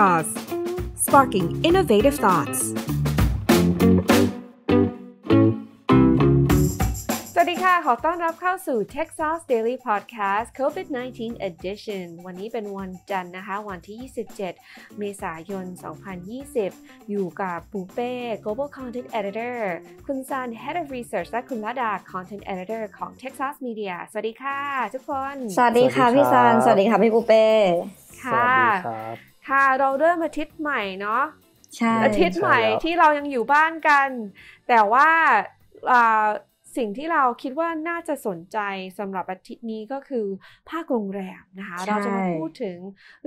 Jaws Sparking Innovative Thoughts สวัสดีค่ะ ขอต้อนรับเข้าสู่ Texas Daily Podcast COVID-19 Edition วันนี้เป็นวันจันทร์นะคะ วันที่ 27 เมษายน 2020 อยู่กับปูเป้ Global Content Editor คุณซัน Head of Research และคุณลดา Content Editor ของ Texas Media สวัสดีค่ะทุกคน สวัสดีค่ะพี่ซัน สวัสดีค่ะพี่ปูเป้ ค่ะค่ะเราเริ่มอาทิตย์ใหม่เนาะอาทิตย์ใหม่ที่เรายังอยู่บ้านกัน แต่ว่าสิ่งที่เราคิดว่าน่าจะสนใจสำหรับอาทิตย์นี้ก็คือภาคโรงแรมนะคะเราจะมาพูดถึง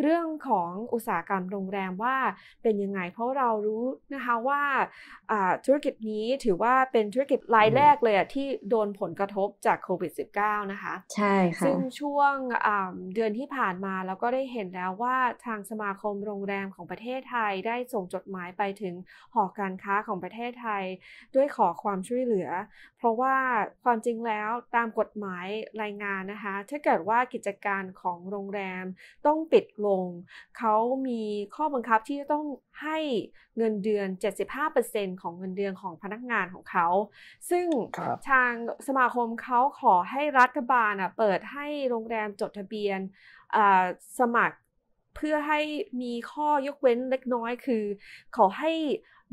เรื่องของอุตสาหกรรมโรงแรมว่าเป็นยังไง เพราะเรารู้นะคะว่าธุรกิจนี้ถือว่าเป็นธุรกิจรายแรกเลยที่โดนผลกระทบจากโควิด -19 นะคะใช่ค่ะซึ่งช่วงเดือนที่ผ่านมาเราก็ได้เห็นแล้วว่าทางสมาคมโรงแรมของประเทศไทยได้ส่งจดหมายไปถึงหอการค้าของประเทศไทย ด้วยขอความช่วยเหลือ เพราะว่าาความจริงแล้วตามกฎหมายรายงานนะคะถ้าเกิดว่ากิจการของโรงแรมต้องปิดลง เขามีข้อบังคับที่จะต้องให้เงินเดือน 75%ของเงินเดือนของพนักงานของเขา ซึ่งทางสมาคมเขาขอให้รัฐบาลเปิดให้โรงแรมจดทะเบียนสมัครเพื่อให้มีข้อยกเว้นเล็กน้อยคือขอให้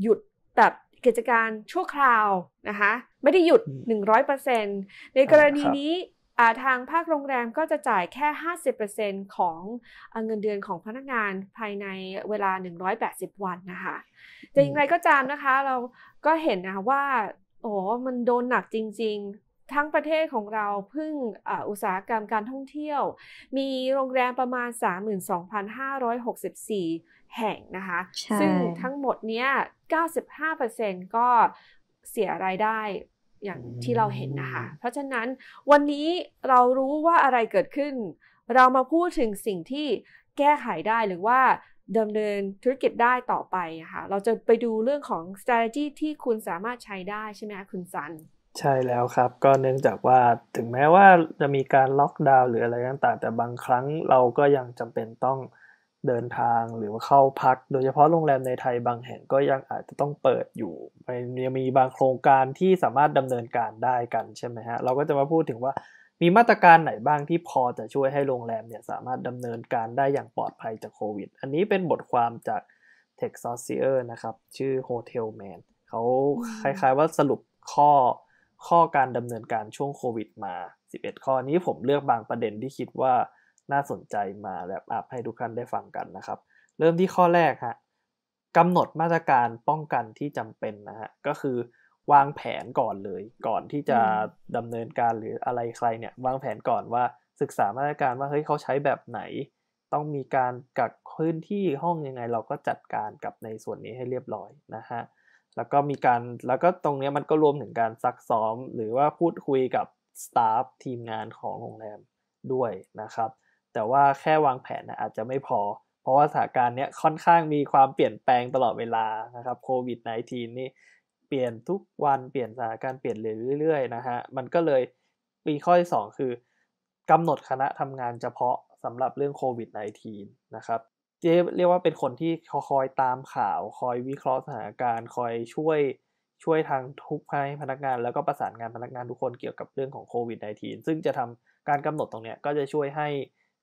หยุดแบบกิจการชั่วคราวนะคะไม่ได้หยุด 100%ในกรณีนี้ทางภาคโรงแรมก็จะจ่ายแค่ 50%ของเงินเดือนของพนักงานภายในเวลา 180 วันนะคะจะอย่างไรก็ตามนะคะเราก็เห็นนะคะว่าโอ้มันโดนหนักจริงทั้งประเทศของเราพึ่งอุตสาหกรรมการท่องเที่ยว มีโรงแรมประมาณ 32,564 แห่งนะคะซึ่งทั้งหมดเนี้ย95%ก็เสียรายได้อย่างที่เราเห็นนะคะเพราะฉะนั้นวันนี้เรารู้ว่าอะไรเกิดขึ้น เรามาพูดถึงสิ่งที่แก้ไขได้หรือว่าดำเนินธุรกิจได้ต่อไปนะคะเราจะไปดูเรื่องของ strategy ที่คุณสามารถใช้ได้ ใช่ไหมคะคุณซันใช่แล้วครับก็เนื่องจากว่าถึงแม้ว่าจะมีการล็อกดาวน์หรืออะไรต่าง ๆ แต่บางครั้งเราก็ยังจำเป็นต้องเดินทางหรือว่าเข้าพัก โดยเฉพาะโรงแรมในไทยบางแห่งก็ยังอาจจะต้องเปิดอยู่มันยังมีบางโครงการที่สามารถดำเนินการได้กันใช่ไหมฮะเราก็จะมาพูดถึงว่ามีมาตรการไหนบ้างที่พอจะช่วยให้โรงแรมเนี่ยสามารถดำเนินการได้อย่างปลอดภัยจากโควิดอันนี้เป็นบทความจาก t e x h s o u r c i e r นะครับ ชื่อ Hotel Man เขาคล้าย ๆว่าสรุปข้อข้อการดำเนินการช่วงโควิดมา11 ข้อนี้ผมเลือกบางประเด็นที่คิดว่า น่าสนใจมาแลบอัพให้ทุกท่านได้ฟังกันนะครับ เริ่มที่ข้อแรกฮะกำหนดมาตรการป้องกันที่จำเป็นนะฮะก็คือวางแผนก่อนเลย ก่อนที่จะดำเนินการหรืออะไรใครเนี่ยวางแผนก่อนว่าศึกษามาตรการว่าเฮ้ยเขาใช้แบบไหน ต้องมีการกักพื้นที่ห้องยังไงเราก็จัดการกับในส่วนนี้ให้เรียบร้อยนะฮะแล้วก็มีการแล้วก็ตรงนี้มันก็รวมถึงการซักซ้อม หรือว่าพูดคุยกับสตาฟทีมงานของโรงแรมด้วยนะครับ แต่ว่าแค่วางแผนนะอาจจะไม่พอ เพราะว่าสถานการณ์เนี้ยค่อนข้างมีความเปลี่ยนแปลงตลอดเวลานะครับโควิด -19 นี่เปลี่ยนทุกวันเปลี่ยนสถานการณ์เปลี่ยนเรื่อยๆนะฮะมันก็เลยมีข้อที่2คือกำหนดคณะทำงานเฉพาะสำหรับเรื่องโควิด -19 นะครับเรียกว่าเป็นคนที่คอยตามข่าวคอยวิเคราะห์สถานการณ์คอยช่วยช่วยทางทุกภายพนักงานแล้วก็ประสานงานพนักงานทุกคนเกี่ยวกับเรื่องของโควิด -19 ซึ่งจะทำการกำหนดตรงนี้ก็จะช่วยให้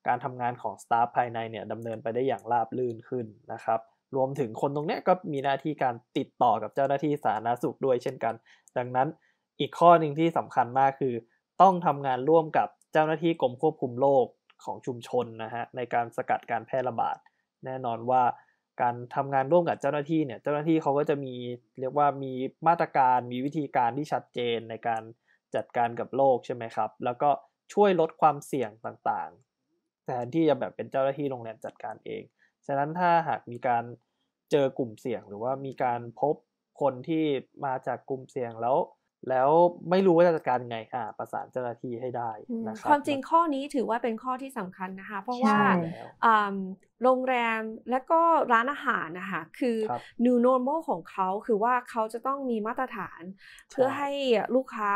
การทำงานของสตาฟภายในเนี่ยดำเนินไปได้อย่างราบรื่นขึ้นนะครับ รวมถึงคนตรงนี้ก็มีหน้าที่การติดต่อกับเจ้าหน้าที่สาธารณสุขด้วยเช่นกัน ดังนั้นอีกข้อหนึ่งที่สำคัญมากคือ ต้องทำงานร่วมกับเจ้าหน้าที่กรมควบคุมโรคของชุมชนนะฮะในการสกัดการแพร่ระบาดแน่นอนว่าการทำงานร่วมกับเจ้าหน้าที่เนี่ย เจ้าหน้าที่เขาก็จะมีเรียกว่ามีมาตรการมีวิธีการที่ชัดเจนในการจัดการกับโรคใช่ไหมครับ แล้วก็ช่วยลดความเสี่ยงต่างๆ แทนที่จะแบบเป็นเจ้าหน้าที่โรงแรมจัดการเอง ฉะนั้นถ้าหากมีการเจอกลุ่มเสี่ยงหรือว่ามีการพบคนที่มาจากกลุ่มเสี่ยงแล้วแล้วไม่รู้ว่าจะจัดการยังไงอ่าประสานเจ้าหน้าที่ให้ได้นะครับความจริงข้อนี้ถือว่าเป็นข้อที่สำคัญนะคะเพราะว่าโรงแรมและก็ร้านอาหารนะคะคือ new normal ของเขา คือว่าเขาจะต้องมีมาตรฐานเพื่อให้ลูกค้า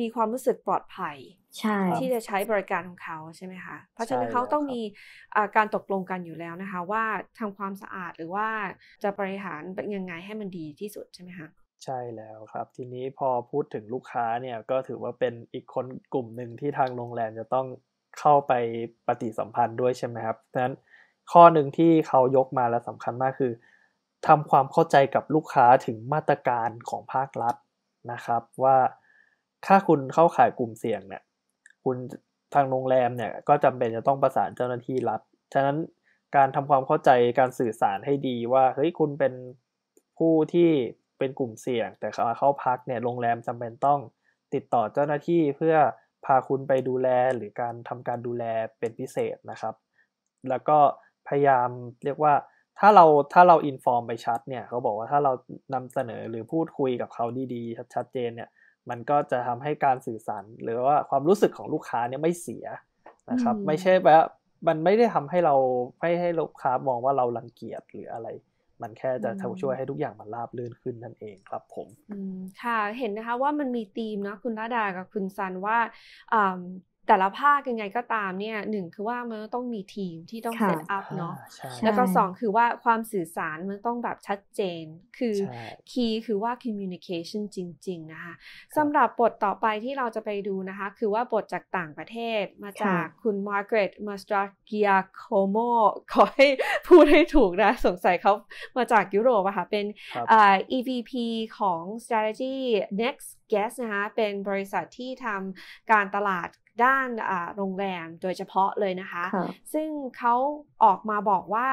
มีความรู้สึกปลอดภัยที่จะใช้บริการของเขาใช่ไหมคะเพราะฉะนั้นเขาต้องมีการตกลงกันอยู่แล้วนะคะว่าทำความสะอาดหรือว่าจะบริหารยังไงให้มันดีที่สุดใช่ไหมคะใช่แล้วครับทีนี้พอพูดถึงลูกค้าเนี่ยก็ถือว่าเป็นอีกคนกลุ่มหนึ่งที่ทางโรงแรมจะต้องเข้าไปปฏิสัมพันธ์ด้วยใช่ไหมครับดังนั้นข้อหนึ่งที่เขายกมาและสำคัญมากคือทำความเข้าใจกับลูกค้าถึงมาตรการของภาครัฐนะครับ ว่าถ้าคุณเข้าขายกลุ่มเสี่ยงเนี่ย คุณทางโรงแรมเนี่ยก็จำเป็นจะต้องประสานเจ้าหน้าที่รัฐฉะนั้นการทำความเข้าใจการสื่อสารให้ดีว่าเฮ้ยคุณเป็นผู้ที่เป็นกลุ่มเสี่ยง แต่ขาเข้าพักเนี่ยโรงแรมจำเป็นต้องติดต่อเจ้าหน้าที่เพื่อพาคุณไปดูแลหรือการทำการดูแลเป็นพิเศษนะครับ แล้วก็พยายามเรียกว่าถ้าเราถ้าเราอินฟอร์มไปชัดเนี่ย เขาบอกว่าถ้าเรานำเสนอหรือพูดคุยกับเขาดี ๆ ชัดเจนเนี่ยมันก็จะทำให้การสื่อสารหรือว่าความรู้สึกของลูกค้าเนี่ยไม่เสียนะครับ ไม่ใช่แบบมันไม่ได้ทำให้เราไม่ให้ลูกค้ามองว่าเราลังเกียจหรืออะไรมันแค่จะช่วยให้ทุกอย่างมันราบรื่นขึ้นนั่นเองครับผมค่ะเห็นนะคะว่ามันมีธีมนะคุณระดากับคุณซันว่าแต่ละภาคยังไงก็ตามเนี่ยหนึ่งคือว่ามันต้องมีทีมที่ต้องเซตอัพเนาะแล้วก็สองคือว่าความสื่อสารมันต้องแบบชัดเจน คือคีย์คือว่า communication จริง ๆ นะคะสำหรับบทต่อไปที่เราจะไปดูนะคะคือว่าบทจากต่างประเทศมาจากคุณ Margaret m a s t r a g i a c o m o ขอให้พูดให้ถูกนะ สงสัยเขามาจากยุโรปอะค่ะเป็น EVP ของ strategy next g u e s นะคะเป็นบริษัทที่ทำการตลาดด้านโรงแรมโดยเฉพาะเลยนะคะซึ่งเขาออกมาบอกว่า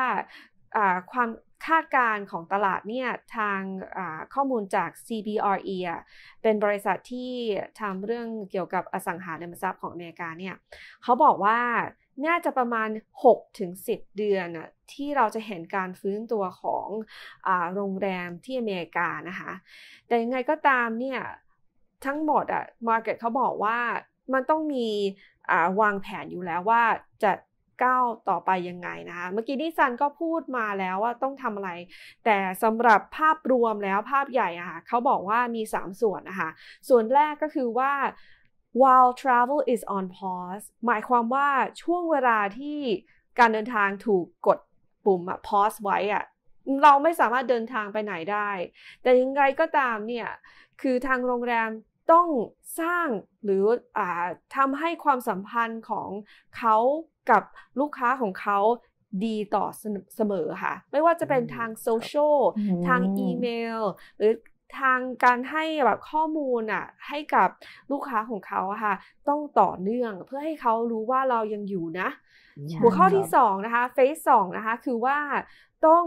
ความคาดการณ์ของตลาดเนี่ยทางข้อมูลจาก CBRE เป็นบริษัทที่ทำเรื่องเกี่ยวกับอสังหาริมทรัพย์ของอเมริกาเนี่ยเขาบอกว่าน่าจะประมาณ6-10 เดือนที่เราจะเห็นการฟื้นตัวของอโรงแรมที่อเมริกานะคะแต่ยังไงก็ตามเนี่ยทั้งหมดอะมาร์เก็ตเขาบอกว่ามันต้องมีวางแผนอยู่แล้วว่าจะก้าวต่อไปยังไงนะคะเมื่อกี้นี่ซันก็พูดมาแล้วว่าต้องทำอะไร แต่สำหรับภาพรวมแล้วภาพใหญ่อะค่ะเขาบอกว่ามี 3 ส่วนนะคะ ส่วนแรกก็คือว่า while travel is on pause หมายความว่าช่วงเวลาที่การเดินทางถูกกดปุ่มอะ pause ไว้อะเราไม่สามารถเดินทางไปไหนได้ แต่ยังไงก็ตามเนี่ย คือทางโรงแรมต้องสร้างหรืออทำให้ความสัมพันธ์ของเขากับลูกค้าของเขาดีต่อเสมอค่ะ ไม่ว่าจะเป็นทางโซเชียลทางอีเมล หรือทางการให้แบบข้อมูลอ่ะให้กับลูกค้าของเขาค่ะ ต้องต่อเนื่องเพื่อให้เขารู้ว่าเรายังอยู่นะ หัวข้อที่2นะคะเฟสสองนะคะ คือว่าต้อง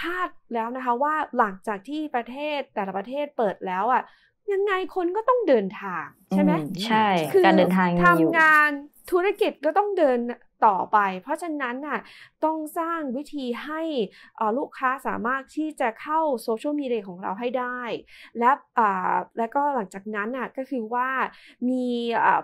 คาดแล้วนะคะ ว่าหลังจากที่ประเทศแต่ละประเทศเปิดแล้วอ่ะยังไงคนก็ต้องเดินทางใช่ไหมใช่ การเดินทางทำงานธุรกิจก็ต้องเดินต่อไป เพราะฉะนั้นน่ะต้องสร้างวิธีให้ลูกค้าสามารถที่จะเข้าโซเชียลมีเดียของเราให้ได้ และและก็หลังจากนั้นน่ะก็คือว่ามี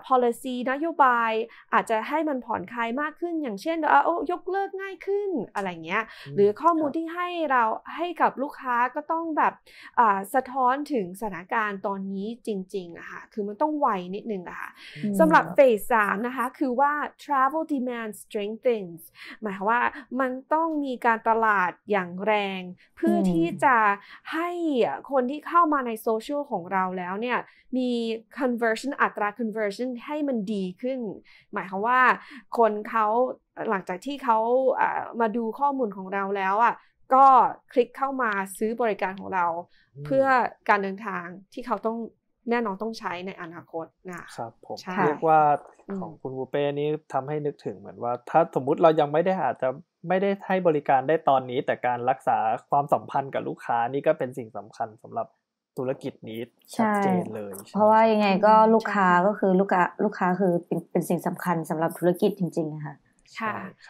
policy นโยบาย อาจจะให้มันผ่อนคลายมากขึ้น อย่างเช่นโอ้ยกเลิกง่ายขึ้นอะไรเงี้ย หรือข้อมูลที่ให้เราให้กับลูกค้าก็ต้องแบบสะท้อนถึงสถานการณ์ตอนนี้จริงๆอะค่ะ คือมันต้องไวนิดนึงอะค่ะสำหรับเฟสสามนะคะคือว่า travel demand strengthens หมายความว่ามันต้องมีการตลาดอย่างแรง เพื่อที่จะให้คนที่เข้ามาในโซเชียลของเราแล้วเนี่ย มี conversion อัตรา conversion ให้มันดีขึ้น หมายความว่าคนเขาหลังจากที่เขามาดูข้อมูลของเราแล้วอ่ะก็คลิกเข้ามาซื้อบริการของเราเพื่อการเดินทางที่เขาต้องแน่นอนต้องใช้ในอนาคตนะครับผมเรียกว่าของคุณบูเป้นี้ทำให้นึกถึงเหมือนว่าถ้าสมมุติเรายังไม่ได้อาจจะไม่ได้ให้บริการได้ตอนนี้ แต่การรักษาความสัมพันธ์กับลูกค้านี่ก็เป็นสิ่งสำคัญสำหรับธุรกิจนี้ชัดเจนเลยเพราะว่ายังไงก็ลูกค้าก็คือลูกค้าลูกค้าคือเป็นเป็นสิ่งสำคัญสำหรับธุรกิจจริงๆคะะ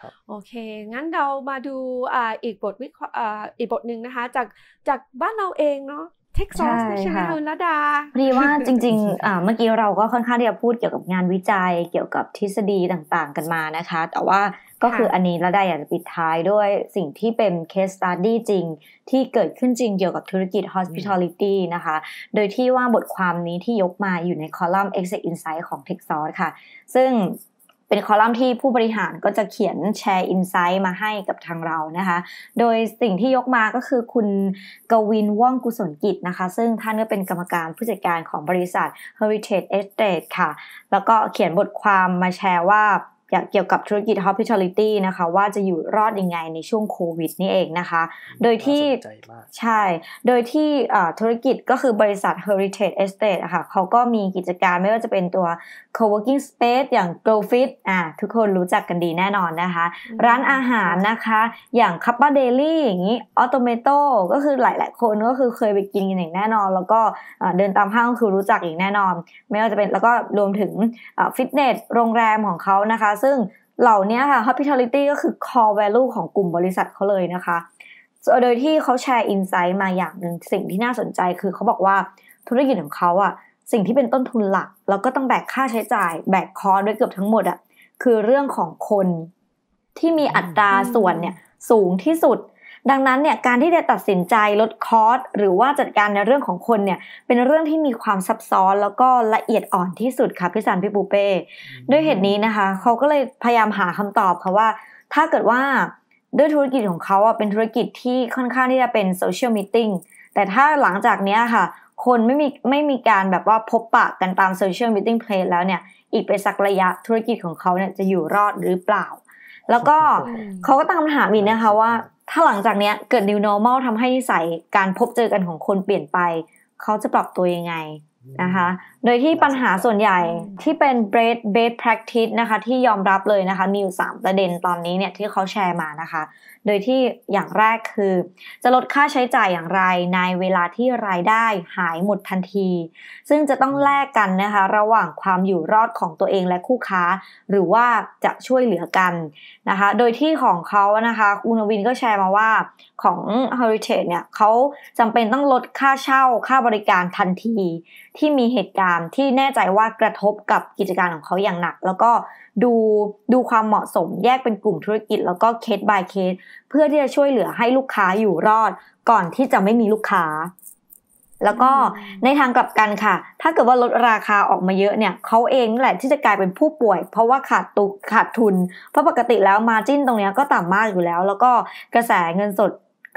ค่ะโอเค งั้นเรามาดูออีกบทวิเคราะห์อีกบทหนึ่งนะคะ จากจากบ้านเราเองเนาะทคซัสใช่ไหมคะดาพอดีว่าจริงๆ เมื่อกี้เราก็ค่อนข้างที่จะพูดเกี่ยวกับงานวิจัยเกี่ยวกับทฤษฎีต่างๆ กันมานะคะ แต่ว่าก็คืออันนี้ระดาอยากจะปิดท้ายด้วยสิ่งที่เป็น c สสตัดดี้จริงที่เกิดขึ้นจริงเกี่ยวกับธุรกิจ hospitality นะคะโดยที่ว่าบทความนี้ที่ยกมาอยู่ในคอลัมน์ Exit Insight ของ t e x h s o u r c e ค่ะ ซึ่งเป็นคอลัมน์ที่ผู้บริหารก็จะเขียนแชร์อินไซต์มาให้กับทางเรานะคะ โดยสิ่งที่ยกมาก็คือคุณกวินว่องกุศลกิจนะคะ ซึ่งท่านก็เป็นกรรมการผู้จัดการของบริษัท Heritage Estate ค่ะ แล้วก็เขียนบทความมาแชร์ว่าอยาเกี่ยวกับธุรกิจ hospitality นะคะ ว่าจะอยู่รอดยังไงในช่วงโควิด นี่เองนะคะ โดยที่ใช่ โดยที่ธุรกิจก็คือบริษัท Heritage Estate ะคะ่ะเขาก็มีกิจการไม่ว่าจะเป็นตัว co-working space อย่าง Glowfit อ่าทุกคนรู้จักกันดีแน่นอนนะคะ ร้านอาหารนะคะอย่าง c u p p a Daily อย่างนี้ Automato ก็คือหลาย ๆคนก็คือเคยไปกินกันอย่างแน่นอน แล้วก็เดินตามห้างก็คือรู้จักอย่างแน่นอน ไม่ว่าจะเป็นแล้วก็รวมถึงฟิตเนสโรงแรมของเขานะคะ ซึ่งเหล่านี้ค่ะ hospitality ก็คือ core value ของกลุ่มบริษัทเขาเลยนะคะ โดยที่เขาแชร์อินไซต์มาอย่างหนึ่งสิ่งที่น่าสนใจคือเขาบอกว่าธุรกิจของเขาอะ่ะสิ่งที่เป็นต้นทุนหลักแล้วก็ต้องแบกค่าใช้จ่าย แบกคอด้วยเกือบทั้งหมดอะคือเรื่องของคนที่มีอัตราส่วนเนี่ยสูงที่สุด ดังนั้นเนี่ยการที่จะตัดสินใจลดคอสหรือว่าจัดการในเรื่องของคนเนี่ยเป็นเรื่องที่มีความซับซ้อน แล้วก็ละเอียดอ่อนที่สุดค่ะพี่สันพี่ปูเป้ด้วยเหตุนี้นะคะ เขาก็เลยพยายามหาคำตอบค่ะว่า ถ้าเกิดว่าด้วยธุรกิจของเขาอ่ะเป็นธุรกิจที่ค่อนข้างที่จะเป็นโซเชียลมีติ้งแต่ถ้าหลังจากนี้ค่ะคนไม่มีไม่มีการแบบว่าพบปะกันตามโซเชียลมิ팅เพลสแล้วเนี่ยอีกไปสักระยะธุรกิจของเขาเนี่ยจะอยู่รอดหรือเปล่าแล้วก็เขาก็ตั้งคำถามอีกนะคะว่าถ้าหลังจากเนี้ยเกิด new normal ทำให้นิสัยการพบเจอกันของคนเปลี่ยนไปเขาจะปรับตัวยังไงนะคะโดยที่ปัญหาส่วนใหญ่ที่เป็น bread based practice นะคะที่ยอมรับเลยนะคะมีอยู่สามประเด็นตอนนี้เนี่ยที่เขาแชร์มานะคะโดยที่อย่างแรกคือ จะลดค่าใช้จ่ายอย่างไรในเวลาที่รายได้หายหมดทันที ซึ่งจะต้องแลกกันนะคะระหว่างความอยู่รอดของตัวเองและคู่ค้าหรือว่าจะช่วยเหลือกันนะคะโดยที่ของเขานะคะอุณวินก็แชร์มาว่าของ Heritage เนี่ยเขาจำเป็นต้องลดค่าเช่าค่าบริการทันทีที่มีเหตุการณ์ามที่แน่ใจว่ากระทบกับกิจการของเขาอย่างหนัก แล้วก็ดูดูความเหมาะสมแยกเป็นกลุ่มธุรกิจแล้วก็เคส by เคส เพื่อที่จะช่วยเหลือให้ลูกค้าอยู่รอด ก่อนที่จะไม่มีลูกค้า แล้วก็ในทางกลับกันค่ะถ้าเกิดว่าลดราคาออกมาเยอะเนี่ยเขาเองแหละที่จะกลายเป็นผู้ป่วย เพราะว่าขาดตุขาดทุน เพราะปกติแล้วมาจิ้นตรงนี้ก็ต่ำมากอยู่แล้วแล้วก็กระแสเงินสด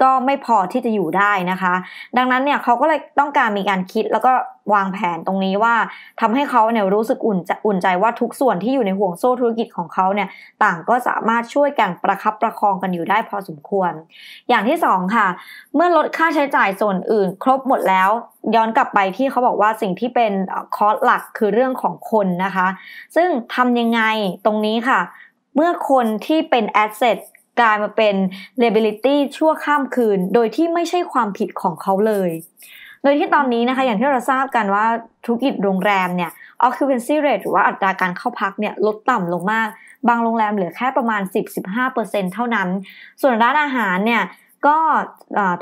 ก็ไม่พอที่จะอยู่ได้นะคะ ดังนั้นเนี่ยเขาก็เลยต้องการมีการคิดแล้วก็วางแผนตรงนี้ว่าทำให้เขาเนี่ยรู้สึกอุ่นใจอุ่นใจว่าทุกส่วนที่อยู่ในห่วงโซ่ธุรกิจของเขาเนี่ยต่างก็สามารถช่วยกันประคับประคองกันอยู่ได้พอสมควร อย่างที่2ค่ะเมื่อลดค่าใช้จ่ายส่วนอื่น ครบหมดแล้ว ย้อนกลับไปที่เขาบอกว่าสิ่งที่เป็นคอร์สหลักคือเรื่องของคนนะคะ ซึ่งทำยังไงตรงนี้ค่ะ เมื่อคนที่เป็นแอสเซทกลายมาเป็น liability ชั่วข้ามคืนโดยที่ไม่ใช่ความผิดของเขาเลย โดยที่ตอนนี้นะคะอย่างที่เราทราบกันว่าธุรกิจโรงแรมเนี่ย occupancy rate หรือว่าอัตราการเข้าพักเนี่ยลดต่ำลงมาก บางโรงแรมเหลือแค่ประมาณ 10-15%เท่านั้น ส่วนร้านอาหารเนี่ยก็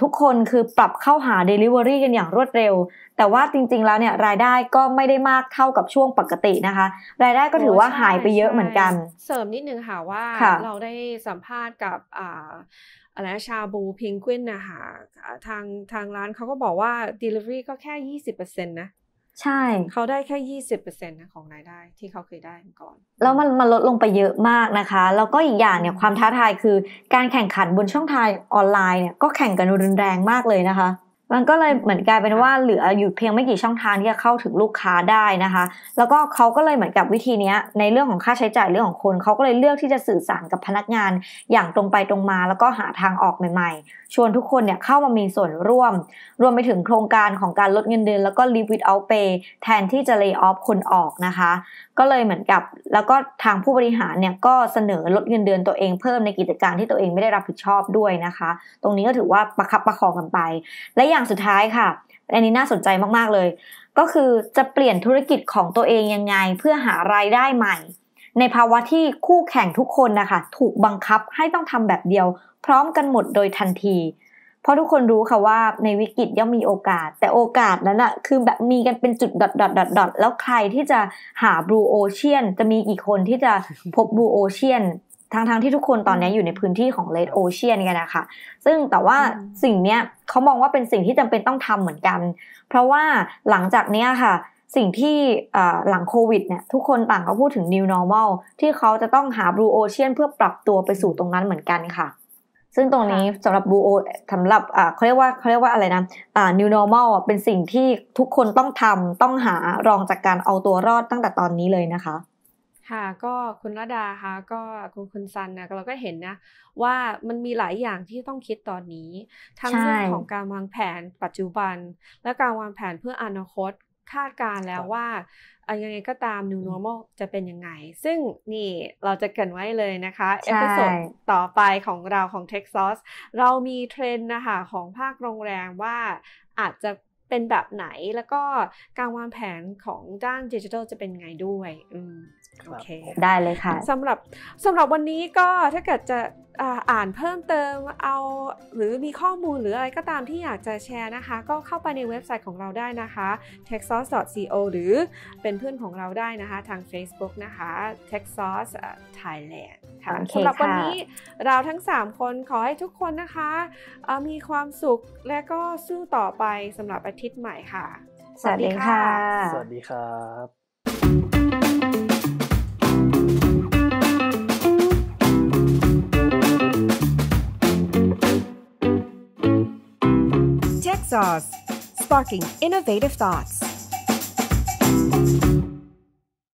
ทุกคนคือปรับเข้าหา Delivery กันอย่างรวดเร็ว แต่ว่าจริงๆแล้วเนี่ยรายได้ก็ไม่ได้มากเท่ากับช่วงปกตินะคะ รายได้ก็ถือว่าหายไปเยอะเหมือนกัน เสริมนิดนึงค่ะว่าเราได้สัมภาษณ์กับอะไรชาบูพิงกวินนะคะทางทางร้านเขาก็บอกว่า Delivery ก็แค่ 20%นะใช่เขาได้แค่ยี่สิบเปอร์เซ็นต์ะของรายได้ที่เขาเคยได้มาก่อนแล้วมันมันลดลงไปเยอะมากนะคะ แล้วก็อีกอย่างเนี่ยความท้าทายคือการแข่งขันบนช่องทางออนไลน์เนี่ยก็แข่งกันรุนแรงมากเลยนะคะมันก็เลยเหมือนกลายเป็นว่าเหลืออยู่เพียงไม่กี่ช่องทางที่จะเข้าถึงลูกค้าได้นะคะ แล้วก็เขาก็เลยเหมือนกับวิธีนี้ในเรื่องของค่าใช้จ่ายเรื่องของคนเขาก็เลยเลือกที่จะสื่อสารกับพนักงาน อย่างตรงไปตรงมาแล้วก็หาทางออกใหม่ๆชวนทุกคนเนี่ยเข้ามามีส่วนร่วมรวมไปถึงโครงการของการลดเงินเดือนแล้วก็ l i v e without pay แทนที่จะ lay off คนออกนะคะ ก็เลยเหมือนกับแล้วก็ทางผู้บริหารเนี่ยก็เสนอลดเงินเดือนตัวเองเพิ่มในกิจการที่ตัวเองไม่ได้รับผิดชอบด้วยนะคะ ตรงนี้ก็ถือว่าประคับประคองกันไป และอย่างสุดท้ายค่ะอันนี้น่าสนใจมาก ๆ เลย ก็คือจะเปลี่ยนธุรกิจของตัวเองยังไง เพื่อหารายได้ใหม่ในภาวะที่คู่แข่งทุกคนนะคะ ถูกบังคับให้ต้องทำแบบเดียว พร้อมกันหมดโดยทันที เพราะทุกคนรู้ค่ะว่าในวิกฤตย่อมมีโอกาส แต่โอกาสนั้นอะคือแบบมีกันเป็นจุดดอทดอทดอทดอทแล้วใครที่จะหาบลูโอเชียนจะมีกี่คนที่จะพบบลูโอเชียนทั้งาทที่ทุกคนตอนนี้อยู่ในพื้นที่ของเลดโอเชียนกันนะคะซึ่งแต่ว่าสิ่งเนี้ยเขามองว่าเป็นสิ่งที่จำเป็นต้องทำเหมือนกัน เพราะว่าหลังจากเนี้ยค่ะสิ่งที่หลังโควิดเนี่ยทุกคนต่างก็พูดถึง new normal ที่เขาจะต้องหา blue ocean เพื่อปรับตัวไปสู่ตรงนั้นเหมือนกันค่ะ ซึ่งตรงนี้สำหรับ blue o สำหรับเขาเรียกว่าเขาเรียกว่าอะไรนะ new normal เป็นสิ่งที่ทุกคนต้องทำต้องหารองจากการเอาตัวรอดตั้งแต่ตอนนี้เลยนะคะค่ะก็คุณรดาค่ะก็คุณคุณซันนะเราก็เห็นนะ ว่ามันมีหลายอย่างที่ต้องคิดตอนนี้ ทั้งเรื่องของการวางแผนปัจจุบัน และการวางแผนเพื่ออนาคตคาดการแล้วว่าอะไรยังไงก็ตาม New Normal จะเป็นยังไง ซึ่งนี่เราจะเกินไว้เลยนะคะ เอพิโซดต่อไปของเราของ Tech Sauce เรามีเทรนนะคะ ของภาคโรงแรมว่าอาจจะเป็นแบบไหนแล้วก็การวางแผนของด้านดิจิทัลจะเป็นไงด้วยคได้เลยค่ะสำหรับสำหรับวันนี้ก็ถ้าเกิดจะอ่านเพิ่มเติมเอาหรือมีข้อมูลหรืออะไรก็ตามที่อยากจะแชร์นะคะ ก็เข้าไปในเว็บไซต์ของเราได้นะคะ texas.co หรือเป็นเพื่อนของเราได้นะคะทาง Facebook นะคะ texas Thailand ค่ะ okay, สำหรับวันนี้เราทั้ง 3 คนขอให้ทุกคนนะคะ มีความสุขและก็สู้ต่อไปสำหรับอาทิตย์ใหม่ค่ะ สวัสดีค่ะ สวัสดีครับ sauce, sparking innovative thoughts.